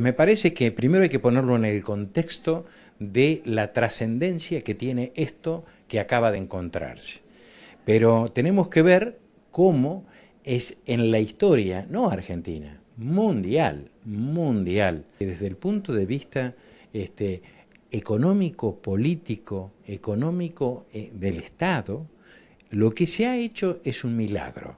Me parece que primero hay que ponerlo en el contexto de la trascendencia que tiene esto que acaba de encontrarse. Pero tenemos que ver cómo es en la historia, no argentina, mundial, mundial, desde el punto de vista este, económico, político, económico eh, del Estado, lo que se ha hecho es un milagro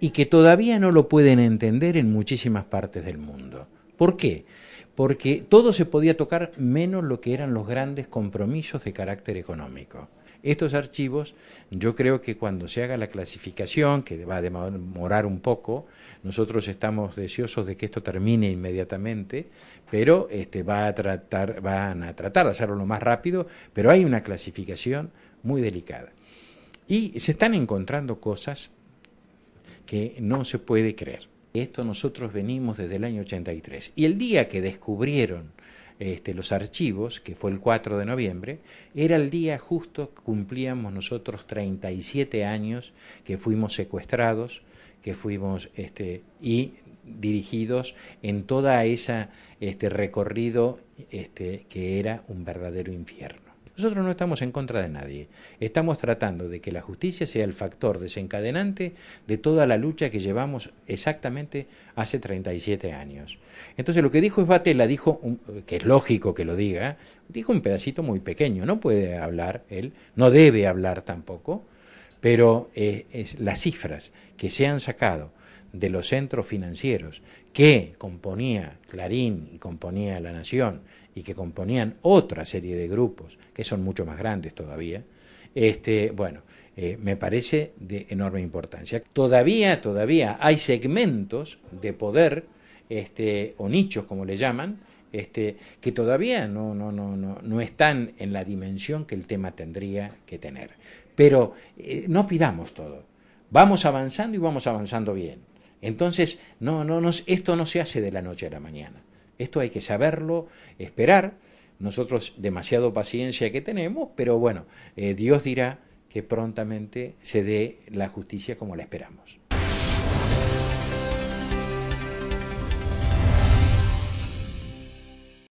y que todavía no lo pueden entender en muchísimas partes del mundo. ¿Por qué? Porque todo se podía tocar menos lo que eran los grandes compromisos de carácter económico. Estos archivos, yo creo que cuando se haga la clasificación, que va a demorar un poco, nosotros estamos deseosos de que esto termine inmediatamente, pero este, va a tratar, van a tratar de hacerlo lo más rápido, pero hay una clasificación muy delicada. Y se están encontrando cosas que no se puede creer. Esto nosotros venimos desde el año 83. Y el día que descubrieron este, los archivos, que fue el 4 de noviembre, era el día justo que cumplíamos nosotros 37 años que fuimos secuestrados, que fuimos este, y dirigidos en toda esa este recorrido este, que era un verdadero infierno. Nosotros no estamos en contra de nadie. Estamos tratando de que la justicia sea el factor desencadenante de toda la lucha que llevamos exactamente hace 37 años. Entonces lo que dijo es la dijo, que es lógico que lo diga, dijo un pedacito muy pequeño, no puede hablar él, no debe hablar tampoco, pero eh, es, las cifras que se han sacado de los centros financieros que componía Clarín y componía La Nación y que componían otra serie de grupos que son mucho más grandes todavía, este, bueno, eh, me parece de enorme importancia. Todavía, todavía hay segmentos de poder este, o nichos, como le llaman, este, que todavía no, no, no, no, están en la dimensión que el tema tendría que tener. Pero eh, no pidamos todo. Vamos avanzando y vamos avanzando bien. Entonces, no, no, esto no se hace de la noche a la mañana. Esto hay que saberlo, esperar. Nosotros demasiado paciencia que tenemos, pero bueno, eh, Dios dirá que prontamente se dé la justicia como la esperamos.